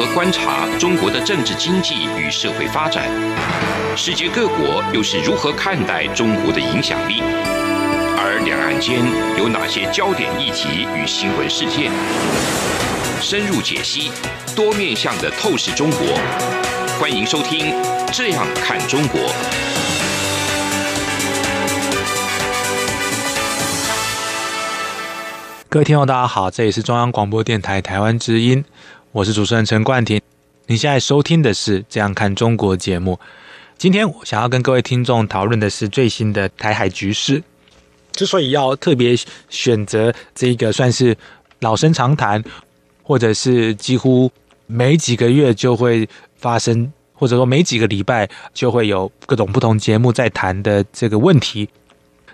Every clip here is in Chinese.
和观察中国的政治、经济与社会发展，世界各国又是如何看待中国的影响力？而两岸间有哪些焦点议题与新闻事件？深入解析多面向的透视中国，欢迎收听《这样看中国》。各位听众，大家好，这里是中央广播电台台湾之音。我是主持人陈冠廷。你现在收听的是《这样看中国》节目。今天我想要跟各位听众讨论的是最新的台海局势。之所以要特别选择这个算是老生常谈，或者是几乎每几个月就会发生，或者说每几个礼拜就会有各种不同节目在谈的这个问题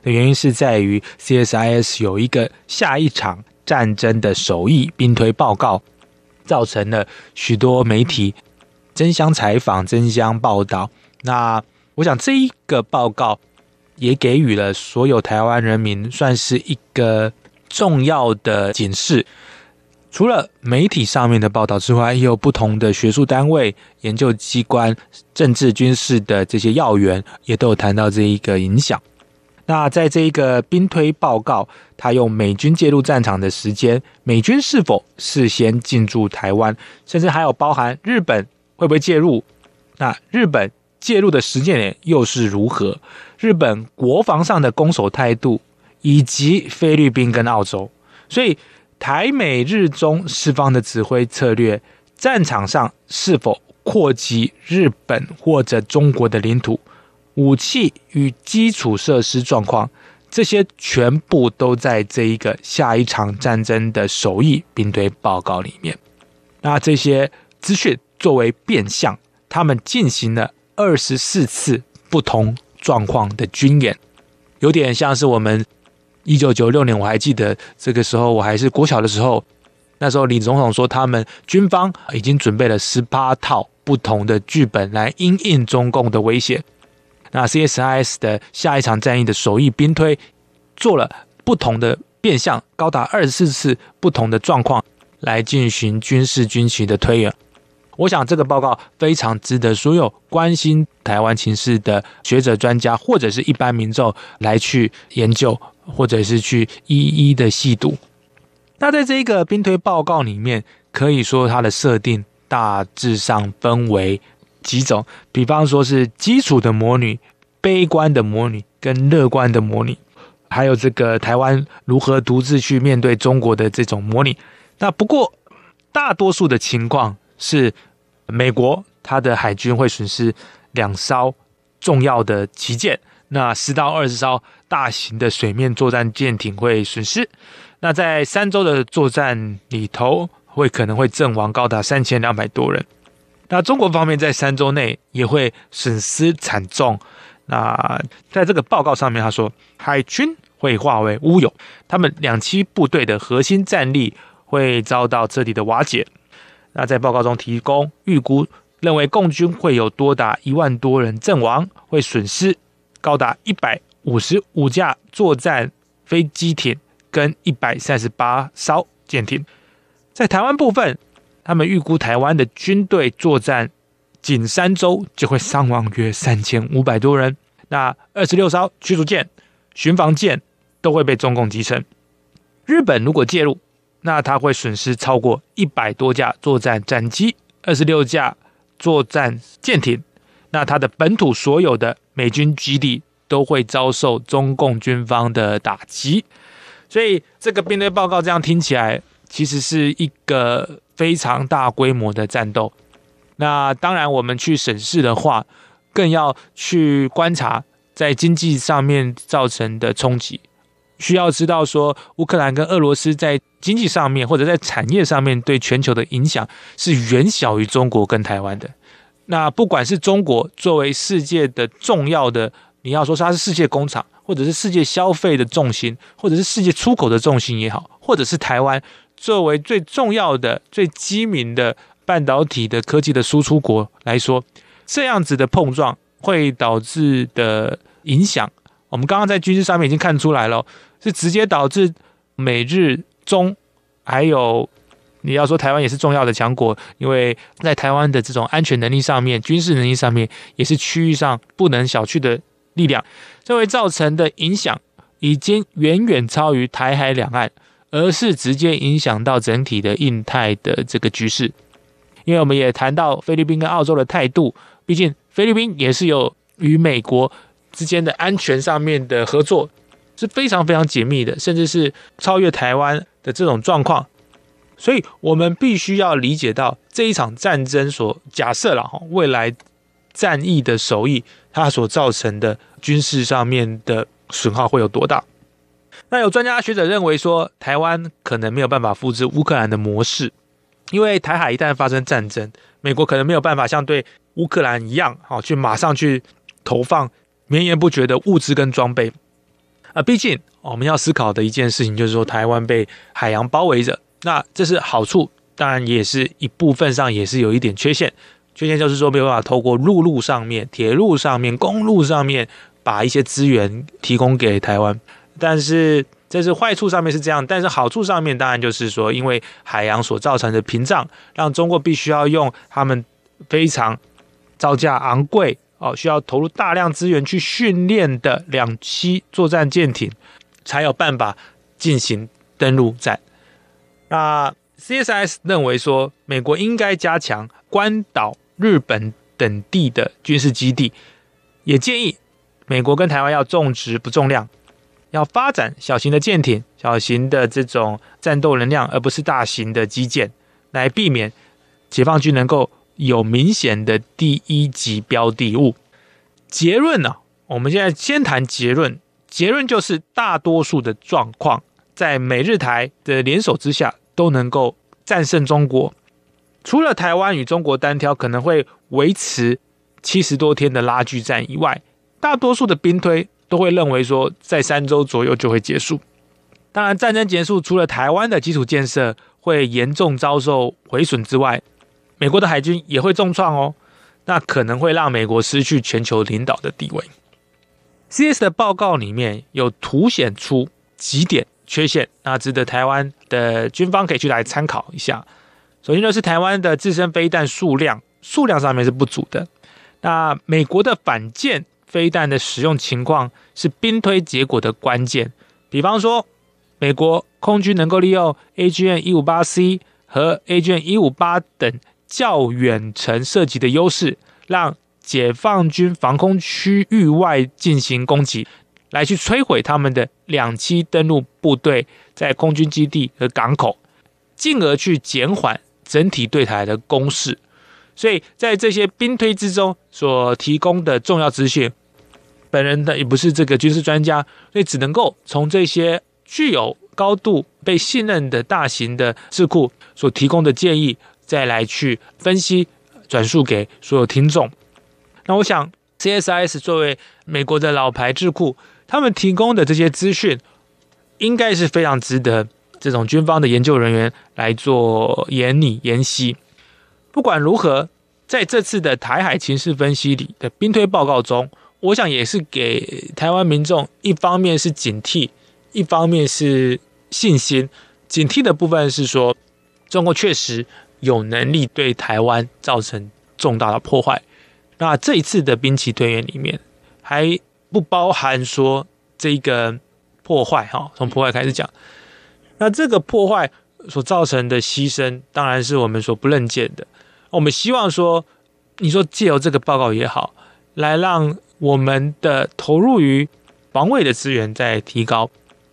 的原因，是在于 CSIS 有一个下一场战争的手艺兵推报告。造成了许多媒体争相采访、争相报道。那我想，这一个报告也给予了所有台湾人民算是一个重要的警示。除了媒体上面的报道之外，也有不同的学术单位、研究机关、政治军事的这些要员，也都有谈到这一个影响。那在这一个兵推报告，他用美军介入战场的时间，美军是否事先进驻台湾，甚至还有包含日本会不会介入？那日本介入的时间点又是如何？日本国防上的攻守态度，以及菲律宾跟澳洲，所以台美日中四方的指挥策略，战场上是否扩及日本或者中国的领土？武器与基础设施状况，这些全部都在这一个下一场战争的首议并对报告里面。那这些资讯作为变相，他们进行了二十四次不同状况的军演，有点像是我们一九九六年，我还记得这个时候我还是国小的时候，那时候李总统说他们军方已经准备了十八套不同的剧本来应应中共的威胁。那 CSIS 的下一场战役的首翼兵推做了不同的变相，高达二十四次不同的状况来进行军事军旗的推演。我想这个报告非常值得所有关心台湾情势的学者、专家或者是一般民众来去研究，或者是去一一的细读。那在这个兵推报告里面，可以说它的设定大致上分为。几种，比方说是基础的魔女、悲观的魔女跟乐观的魔女，还有这个台湾如何独自去面对中国的这种魔女。那不过，大多数的情况是，美国它的海军会损失两艘重要的旗舰，那十到二十艘大型的水面作战舰艇会损失。那在三周的作战里头，会可能会阵亡高达三千两百多人。那中国方面在三周内也会损失惨重。那在这个报告上面，他说海军会化为乌有，他们两栖部队的核心战力会遭到彻底的瓦解。那在报告中提供预估，认为共军会有多达一万多人阵亡，会损失高达一百五十五架作战飞机艇跟一百三十八艘舰艇。在台湾部分。他们预估台湾的军队作战仅三周就会伤亡约三千五百多人，那二十六艘驱逐舰、巡防舰都会被中共击沉。日本如果介入，那他会损失超过一百多架作战战机，二十六架作战舰艇。那他的本土所有的美军基地都会遭受中共军方的打击。所以这个兵力报告这样听起来，其实是一个。非常大规模的战斗，那当然我们去审视的话，更要去观察在经济上面造成的冲击，需要知道说乌克兰跟俄罗斯在经济上面或者在产业上面对全球的影响是远小于中国跟台湾的。那不管是中国作为世界的重要的，你要说它是世界工厂，或者是世界消费的重心，或者是世界出口的重心也好，或者是台湾。作为最重要的、最机敏的半导体的科技的输出国来说，这样子的碰撞会导致的影响，我们刚刚在军事上面已经看出来了，是直接导致美日中还有你要说台湾也是重要的强国，因为在台湾的这种安全能力上面、军事能力上面也是区域上不能小觑的力量，这会造成的影响已经远远超于台海两岸。而是直接影响到整体的印太的这个局势，因为我们也谈到菲律宾跟澳洲的态度，毕竟菲律宾也是有与美国之间的安全上面的合作是非常非常紧密的，甚至是超越台湾的这种状况，所以我们必须要理解到这一场战争所假设了未来战役的首益，它所造成的军事上面的损耗会有多大。那有专家学者认为说，台湾可能没有办法复制乌克兰的模式，因为台海一旦发生战争，美国可能没有办法像对乌克兰一样，好去马上去投放绵延不绝的物资跟装备。啊，毕竟我们要思考的一件事情就是说，台湾被海洋包围着，那这是好处，当然也是一部分上也是有一点缺陷，缺陷就是说没有办法透过陆路上面、铁路上面、公路上面，把一些资源提供给台湾。但是这是坏处，上面是这样。但是好处上面，当然就是说，因为海洋所造成的屏障，让中国必须要用他们非常造价昂贵哦，需要投入大量资源去训练的两栖作战舰艇，才有办法进行登陆战。那 C.S.S 认为说，美国应该加强关岛、日本等地的军事基地，也建议美国跟台湾要重质不重量。要发展小型的舰艇、小型的这种战斗能量，而不是大型的基建，来避免解放军能够有明显的第一级标的物。结论呢？我们现在先谈结论。结论就是，大多数的状况在美日台的联手之下，都能够战胜中国。除了台湾与中国单挑可能会维持七十多天的拉锯战以外，大多数的兵推。都会认为说，在三周左右就会结束。当然，战争结束除了台湾的基础建设会严重遭受毁损之外，美国的海军也会重创哦。那可能会让美国失去全球领导的地位。C.S 的报告里面有凸显出几点缺陷，那值得台湾的军方可以去来参考一下。首先就是台湾的自身飞弹数量，数量上面是不足的。那美国的反舰。飞弹的使用情况是兵推结果的关键。比方说，美国空军能够利用 A G N 一五八 C 和 A G N 一五八等较远程射击的优势，让解放军防空区域外进行攻击，来去摧毁他们的两栖登陆部队在空军基地和港口，进而去减缓整体对台的攻势。所以在这些兵推之中所提供的重要资讯，本人的也不是这个军事专家，所以只能够从这些具有高度被信任的大型的智库所提供的建议，再来去分析转述给所有听众。那我想，C S I S 作为美国的老牌智库，他们提供的这些资讯，应该是非常值得这种军方的研究人员来做研拟研析。不管如何，在这次的台海情势分析里的兵推报告中，我想也是给台湾民众，一方面是警惕，一方面是信心。警惕的部分是说，中国确实有能力对台湾造成重大的破坏。那这一次的兵棋推演里面，还不包含说这个破坏哈，从破坏开始讲。那这个破坏所造成的牺牲，当然是我们所不认见的。我们希望说，你说借由这个报告也好，来让我们的投入于防卫的资源在提高。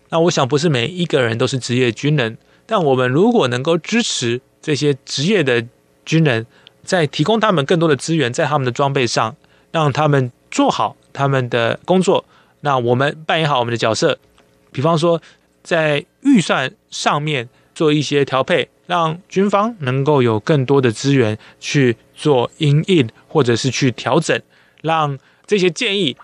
那我想，不是每一个人都是职业军人，但我们如果能够支持这些职业的军人，在提供他们更多的资源，在他们的装备上，让他们做好他们的工作，那我们扮演好我们的角色。比方说，在预算上面做一些调配。让军方能够有更多的资源去做应用，或者是去调整，让这些建议，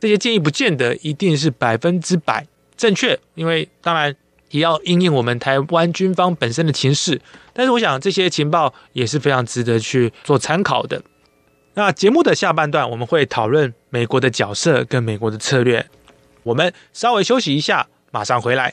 这些建议不见得一定是百分之百正确，因为当然也要因应我们台湾军方本身的情势。但是我想这些情报也是非常值得去做参考的。那节目的下半段我们会讨论美国的角色跟美国的策略，我们稍微休息一下，马上回来。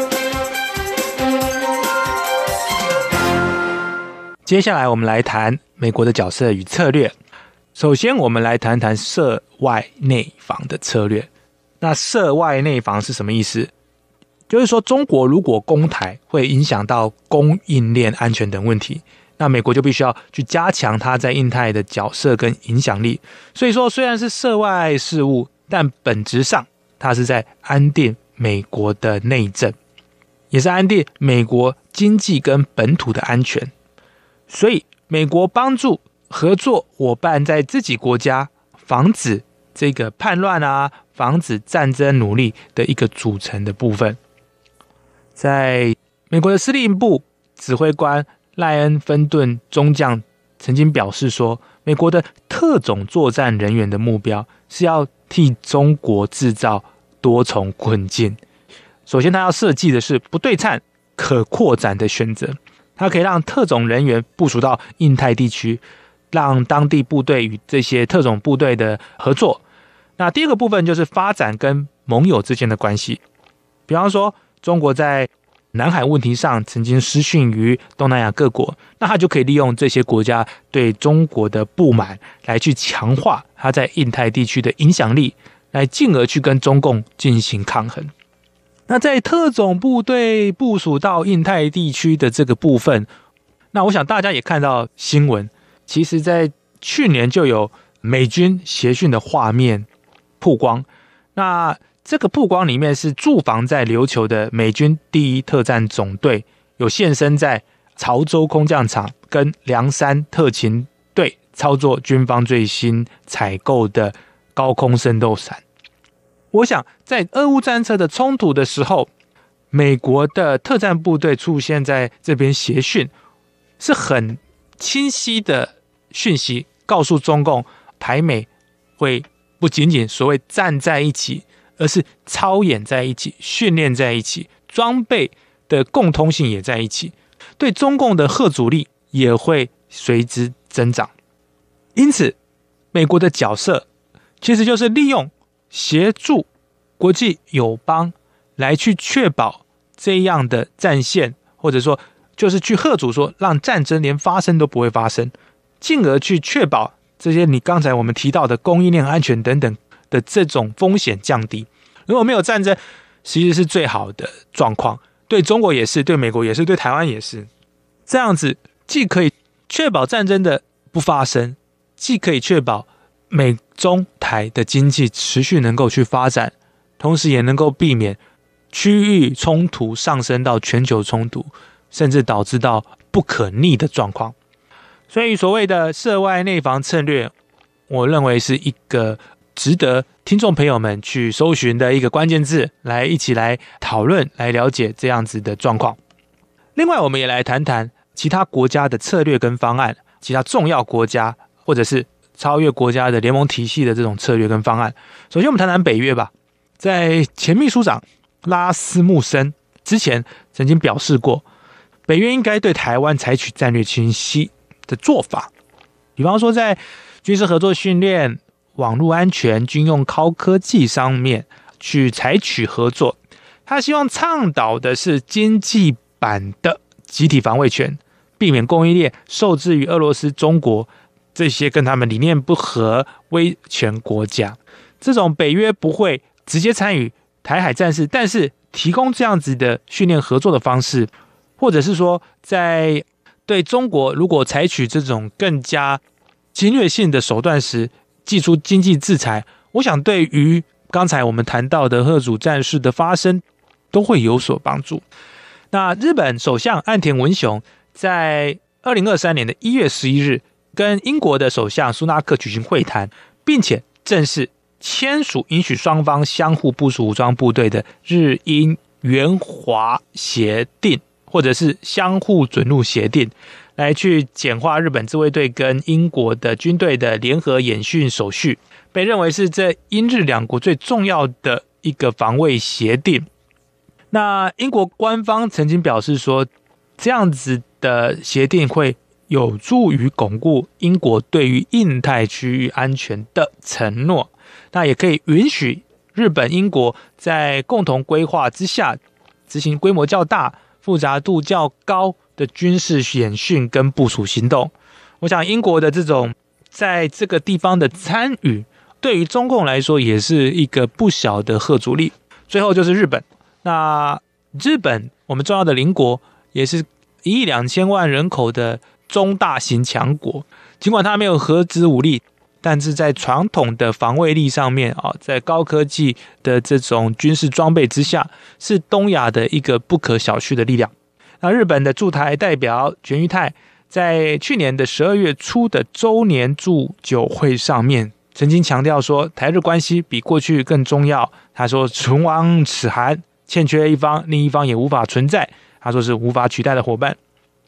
接下来我们来谈美国的角色与策略。首先，我们来谈谈涉外内防的策略。那涉外内防是什么意思？就是说，中国如果攻台，会影响到供应链安全等问题，那美国就必须要去加强它在印太的角色跟影响力。所以说，虽然是涉外事务，但本质上它是在安定美国的内政，也是安定美国经济跟本土的安全。所以，美国帮助合作伙伴在自己国家防止这个叛乱啊，防止战争努力的一个组成的部分，在美国的司令部指挥官赖恩·芬顿中将曾经表示说，美国的特种作战人员的目标是要替中国制造多重困境。首先，他要设计的是不对称、可扩展的选择。它可以让特种人员部署到印太地区，让当地部队与这些特种部队的合作。那第二个部分就是发展跟盟友之间的关系，比方说中国在南海问题上曾经失讯于东南亚各国，那它就可以利用这些国家对中国的不满来去强化它在印太地区的影响力，来进而去跟中共进行抗衡。那在特种部队部署到印太地区的这个部分，那我想大家也看到新闻，其实，在去年就有美军协训的画面曝光。那这个曝光里面是驻防在琉球的美军第一特战总队，有现身在潮州空降场，跟梁山特勤队操作军方最新采购的高空升斗伞。我想，在俄乌战车的冲突的时候，美国的特战部队出现在这边协训，是很清晰的讯息，告诉中共台美会不仅仅所谓站在一起，而是操演在一起，训练在一起，装备的共通性也在一起，对中共的核阻力也会随之增长。因此，美国的角色其实就是利用。协助国际友邦来去确保这样的战线，或者说就是去贺主说让战争连发生都不会发生，进而去确保这些你刚才我们提到的供应链安全等等的这种风险降低。如果没有战争，其实是最好的状况，对中国也是，对美国也是，对台湾也是。这样子既可以确保战争的不发生，既可以确保。美中台的经济持续能够去发展，同时也能够避免区域冲突上升到全球冲突，甚至导致到不可逆的状况。所以，所谓的涉外内防策略，我认为是一个值得听众朋友们去搜寻的一个关键字，来一起来讨论、来了解这样子的状况。另外，我们也来谈谈其他国家的策略跟方案，其他重要国家或者是。超越国家的联盟体系的这种策略跟方案，首先我们谈谈北约吧。在前秘书长拉斯穆森之前曾经表示过，北约应该对台湾采取战略清晰的做法，比方说在军事合作、训练、网络安全、军用高科技上面去采取合作。他希望倡导的是经济版的集体防卫权，避免供应链受制于俄罗斯、中国。这些跟他们理念不合、威权国家，这种北约不会直接参与台海战事，但是提供这样子的训练合作的方式，或者是说，在对中国如果采取这种更加侵略性的手段时，祭出经济制裁，我想对于刚才我们谈到的赫主战事的发生，都会有所帮助。那日本首相岸田文雄在二零二三年的一月十一日。跟英国的首相苏纳克举行会谈，并且正式签署允许双方相互部署武装部队的日英援华协定，或者是相互准入协定，来去简化日本自卫队跟英国的军队的联合演训手续，被认为是这英日两国最重要的一个防卫协定。那英国官方曾经表示说，这样子的协定会。有助于巩固英国对于印太区域安全的承诺，那也可以允许日本、英国在共同规划之下执行规模较大、复杂度较高的军事演训跟部署行动。我想，英国的这种在这个地方的参与，对于中共来说也是一个不小的贺阻力。最后就是日本，那日本我们重要的邻国，也是一亿两千万人口的。中大型强国，尽管它没有核子武力，但是在传统的防卫力上面啊，在高科技的这种军事装备之下，是东亚的一个不可小觑的力量。那日本的驻台代表全玉泰，在去年的十二月初的周年祝酒会上面，曾经强调说，台日关系比过去更重要。他说，唇亡齿寒，欠缺一方，另一方也无法存在。他说是无法取代的伙伴。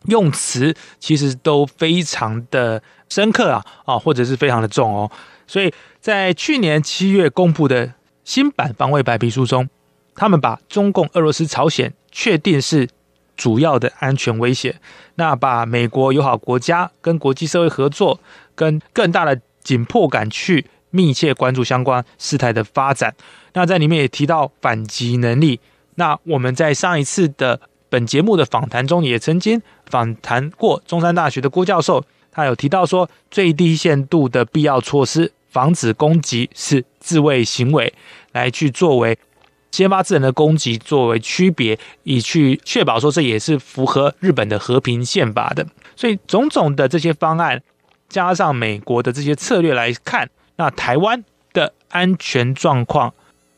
用词其实都非常的深刻啊啊，或者是非常的重哦，所以在去年七月公布的新版防卫白皮书中，他们把中共、俄罗斯、朝鲜确定是主要的安全威胁，那把美国友好国家跟国际社会合作，跟更大的紧迫感去密切关注相关事态的发展，那在里面也提到反击能力。那我们在上一次的本节目的访谈中也曾经。访谈过中山大学的郭教授，他有提到说，最低限度的必要措施防止攻击是自卫行为，来去作为先发制人的攻击作为区别，以去确保说这也是符合日本的和平宪法的。所以种种的这些方案，加上美国的这些策略来看，那台湾的安全状况，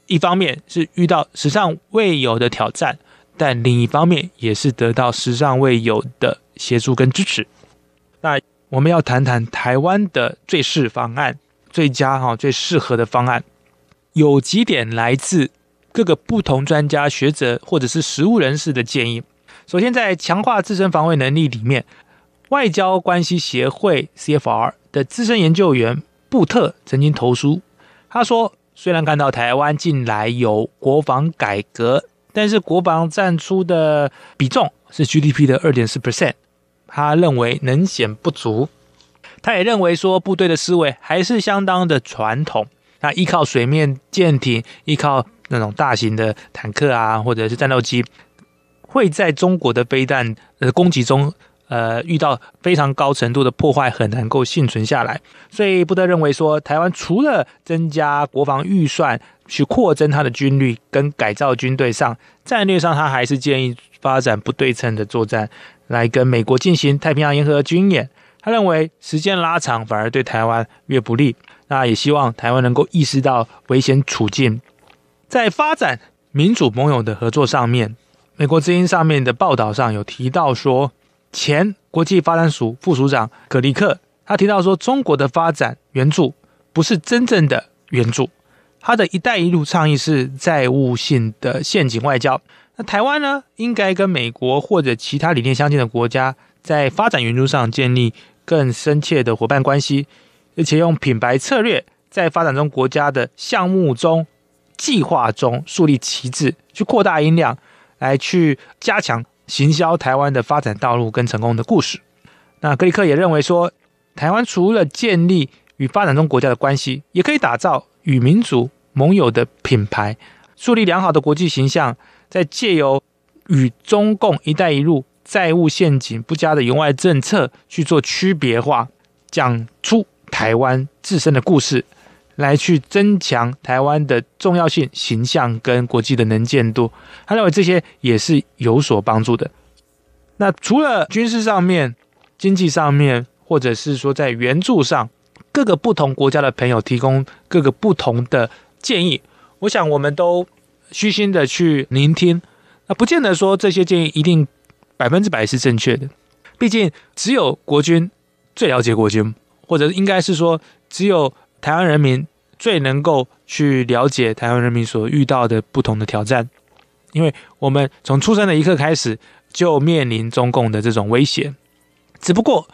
一方面是遇到史上未有的挑战。但另一方面，也是得到时尚未有的协助跟支持。那我们要谈谈台湾的最适方案、最佳哈、最适合的方案，有几点来自各个不同专家学者或者是实务人士的建议。首先，在强化自身防卫能力里面，外交关系协会 （C.F.R.） 的资深研究员布特曾经投书，他说：“虽然看到台湾近来有国防改革。”但是国防占出的比重是 GDP 的二点四 percent，他认为能显不足。他也认为说，部队的思维还是相当的传统，那依靠水面舰艇，依靠那种大型的坦克啊，或者是战斗机，会在中国的飞弹呃攻击中。呃，遇到非常高程度的破坏，很难够幸存下来。所以不得认为说，台湾除了增加国防预算去扩增它的军力跟改造军队上战略上，他还是建议发展不对称的作战来跟美国进行太平洋沿河军演。他认为时间拉长反而对台湾越不利。那也希望台湾能够意识到危险处境，在发展民主盟友的合作上面，美国之音上面的报道上有提到说。前国际发展署副署长葛里克，他提到说，中国的发展援助不是真正的援助，他的一带一路倡议是债务性的陷阱外交。那台湾呢，应该跟美国或者其他理念相近的国家，在发展援助上建立更深切的伙伴关系，而且用品牌策略，在发展中国家的项目中、计划中树立旗帜，去扩大音量，来去加强。行销台湾的发展道路跟成功的故事。那格里克也认为说，台湾除了建立与发展中国家的关系，也可以打造与民主盟友的品牌，树立良好的国际形象。再借由与中共“一带一路”债务陷阱不佳的援外政策去做区别化，讲出台湾自身的故事。来去增强台湾的重要性、形象跟国际的能见度，他认为这些也是有所帮助的。那除了军事上面、经济上面，或者是说在援助上，各个不同国家的朋友提供各个不同的建议，我想我们都虚心的去聆听，那不见得说这些建议一定百分之百是正确的。毕竟只有国军最了解国军，或者应该是说只有。台湾人民最能够去了解台湾人民所遇到的不同的挑战，因为我们从出生的一刻开始就面临中共的这种威胁。只不过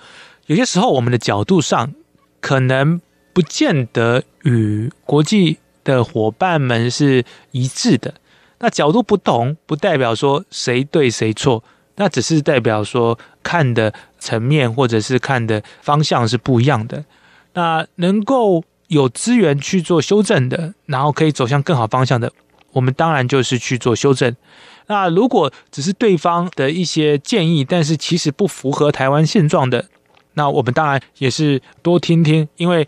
有些时候我们的角度上可能不见得与国际的伙伴们是一致的。那角度不同，不代表说谁对谁错，那只是代表说看的层面或者是看的方向是不一样的。那能够。有资源去做修正的，然后可以走向更好方向的，我们当然就是去做修正。那如果只是对方的一些建议，但是其实不符合台湾现状的，那我们当然也是多听听，因为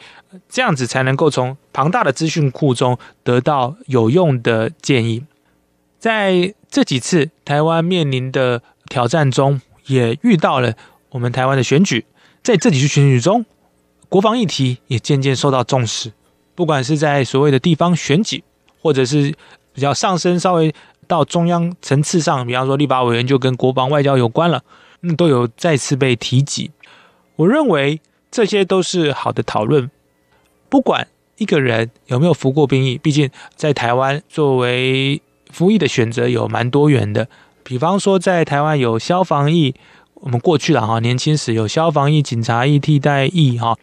这样子才能够从庞大的资讯库中得到有用的建议。在这几次台湾面临的挑战中，也遇到了我们台湾的选举，在这几次选举中。国防议题也渐渐受到重视，不管是在所谓的地方选举，或者是比较上升稍微到中央层次上，比方说立法委员就跟国防外交有关了，嗯，都有再次被提及。我认为这些都是好的讨论。不管一个人有没有服过兵役，毕竟在台湾作为服役的选择有蛮多元的，比方说在台湾有消防役，我们过去了哈，年轻时有消防役、警察役、替代役哈。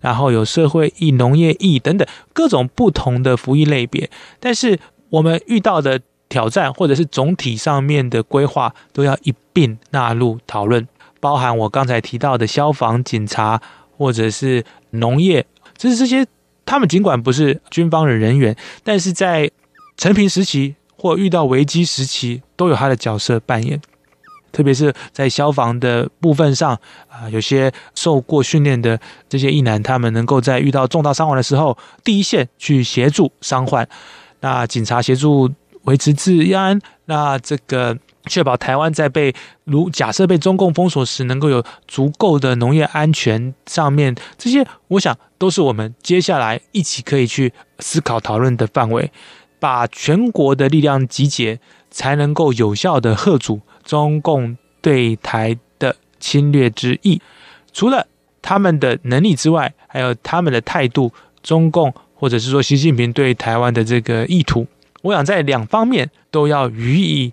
然后有社会义、农业义等等各种不同的服役类别，但是我们遇到的挑战或者是总体上面的规划都要一并纳入讨论，包含我刚才提到的消防、警察或者是农业，这是这些他们尽管不是军方的人员，但是在陈平时期或遇到危机时期都有他的角色扮演。特别是在消防的部分上啊，有些受过训练的这些义男，他们能够在遇到重大伤亡的时候，第一线去协助伤患；那警察协助维持治安，那这个确保台湾在被如假设被中共封锁时，能够有足够的农业安全上面这些，我想都是我们接下来一起可以去思考讨论的范围，把全国的力量集结，才能够有效的遏阻。中共对台的侵略之意，除了他们的能力之外，还有他们的态度。中共或者是说习近平对台湾的这个意图，我想在两方面都要予以，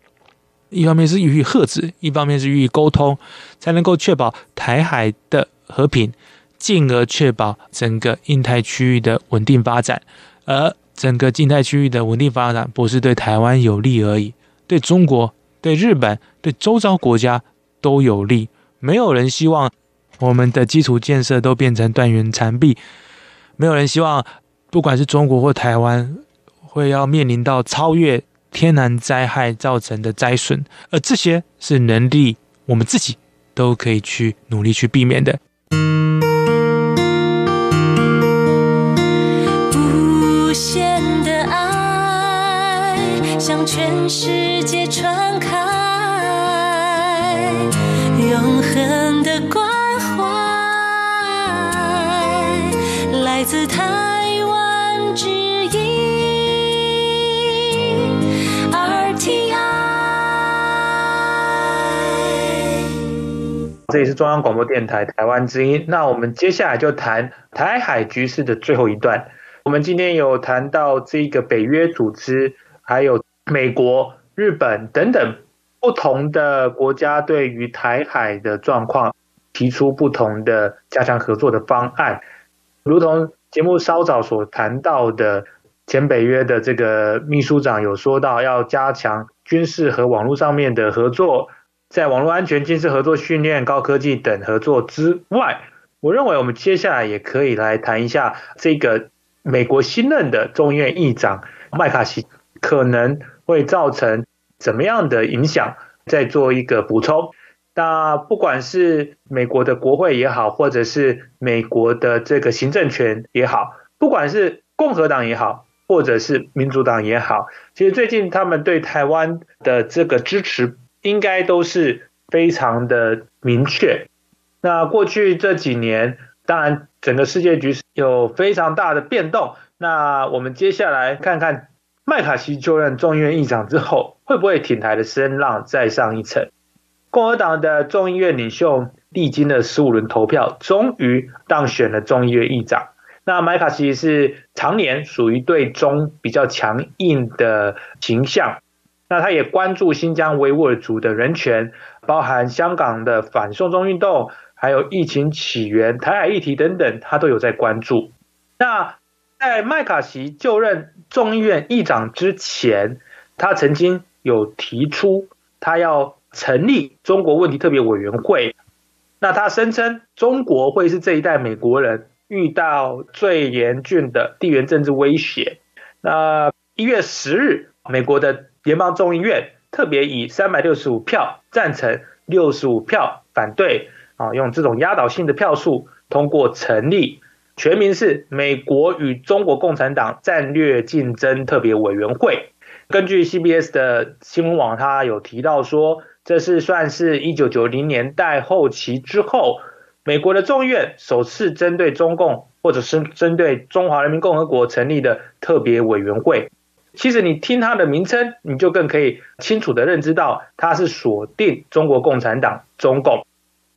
一方面是予以遏制，一方面是予以沟通，才能够确保台海的和平，进而确保整个印太区域的稳定发展。而整个印太区域的稳定发展，不是对台湾有利而已，对中国。对日本、对周遭国家都有利。没有人希望我们的基础建设都变成断垣残壁，没有人希望，不管是中国或台湾，会要面临到超越天然灾害造成的灾损。而这些是能力，我们自己都可以去努力去避免的。全世界传开，永恒的关怀来自台湾之音 RTI。这里是中央广播电台台湾之音。那我们接下来就谈台海局势的最后一段。我们今天有谈到这个北约组织，还有。美国、日本等等不同的国家对于台海的状况提出不同的加强合作的方案，如同节目稍早所谈到的，前北约的这个秘书长有说到要加强军事和网络上面的合作，在网络安全、军事合作训练、高科技等合作之外，我认为我们接下来也可以来谈一下这个美国新任的众议院议长麦卡锡可能。会造成怎么样的影响？再做一个补充。那不管是美国的国会也好，或者是美国的这个行政权也好，不管是共和党也好，或者是民主党也好，其实最近他们对台湾的这个支持应该都是非常的明确。那过去这几年，当然整个世界局势有非常大的变动。那我们接下来看看。麦卡锡就任众议院议长之后，会不会挺台的声浪再上一层？共和党的众议院领袖历经了十五轮投票，终于当选了众议院议长。那麦卡锡是常年属于对中比较强硬的形象，那他也关注新疆维吾尔族的人权，包含香港的反送中运动，还有疫情起源、台海议题等等，他都有在关注。那在麦卡锡就任众议院议长之前，他曾经有提出他要成立中国问题特别委员会。那他声称中国会是这一代美国人遇到最严峻的地缘政治威胁。那一月十日，美国的联邦众议院特别以三百六十五票赞成、六十五票反对啊，用这种压倒性的票数通过成立。全名是美国与中国共产党战略竞争特别委员会。根据 CBS 的新闻网，他有提到说，这是算是一九九零年代后期之后，美国的众院首次针对中共，或者是针对中华人民共和国成立的特别委员会。其实你听它的名称，你就更可以清楚的认知到，它是锁定中国共产党，中共。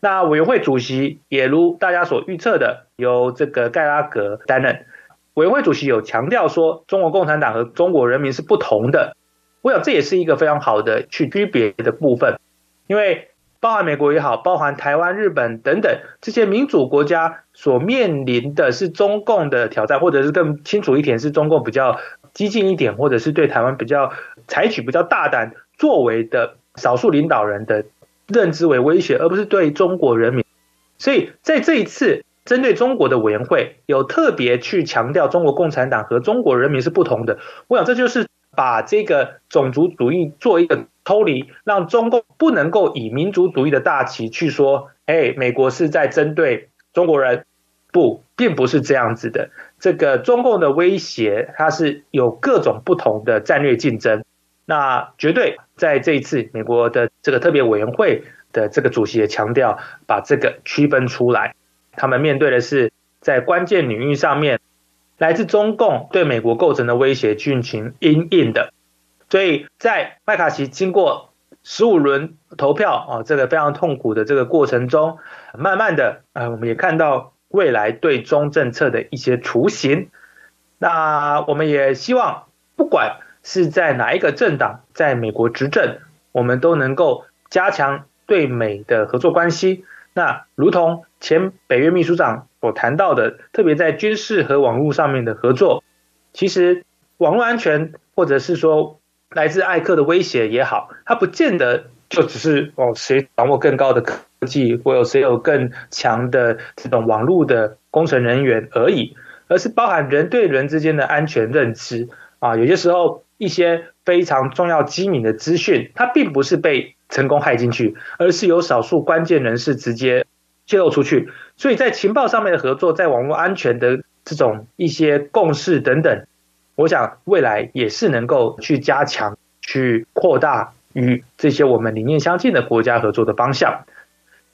那委员会主席也如大家所预测的，由这个盖拉格担任。委员会主席有强调说，中国共产党和中国人民是不同的。我想这也是一个非常好的去区别的部分，因为包含美国也好，包含台湾、日本等等这些民主国家所面临的是中共的挑战，或者是更清楚一点，是中共比较激进一点，或者是对台湾比较采取比较大胆作为的少数领导人的。认知为威胁，而不是对中国人民。所以，在这一次针对中国的委员会有特别去强调，中国共产党和中国人民是不同的。我想，这就是把这个种族主义做一个抽离，让中共不能够以民族主义的大旗去说：“哎，美国是在针对中国人。”不，并不是这样子的。这个中共的威胁，它是有各种不同的战略竞争。那绝对在这一次美国的这个特别委员会的这个主席也强调，把这个区分出来，他们面对的是在关键领域上面来自中共对美国构成的威胁进行阴影的，所以在麦卡锡经过十五轮投票啊，这个非常痛苦的这个过程中，慢慢的啊，我们也看到未来对中政策的一些雏形，那我们也希望不管。是在哪一个政党在美国执政，我们都能够加强对美的合作关系。那如同前北约秘书长所谈到的，特别在军事和网络上面的合作，其实网络安全或者是说来自艾克的威胁也好，它不见得就只是哦谁掌握更高的科技或有谁有更强的这种网络的工程人员而已，而是包含人对人之间的安全认知啊，有些时候。一些非常重要机密的资讯，它并不是被成功害进去，而是由少数关键人士直接泄露出去。所以在情报上面的合作，在网络安全的这种一些共识等等，我想未来也是能够去加强、去扩大与这些我们理念相近的国家合作的方向。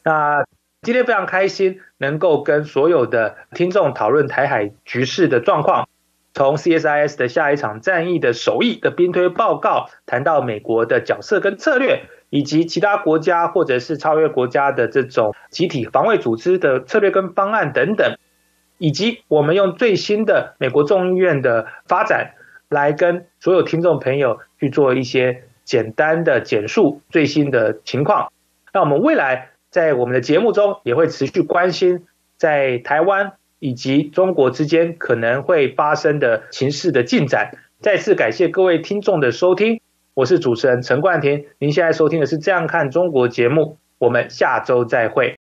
那今天非常开心能够跟所有的听众讨论台海局势的状况。从 CSIS 的下一场战役的首役的兵推报告谈到美国的角色跟策略，以及其他国家或者是超越国家的这种集体防卫组织的策略跟方案等等，以及我们用最新的美国众议院的发展来跟所有听众朋友去做一些简单的简述最新的情况。那我们未来在我们的节目中也会持续关心在台湾。以及中国之间可能会发生的情势的进展。再次感谢各位听众的收听，我是主持人陈冠廷，您现在收听的是《这样看中国》节目，我们下周再会。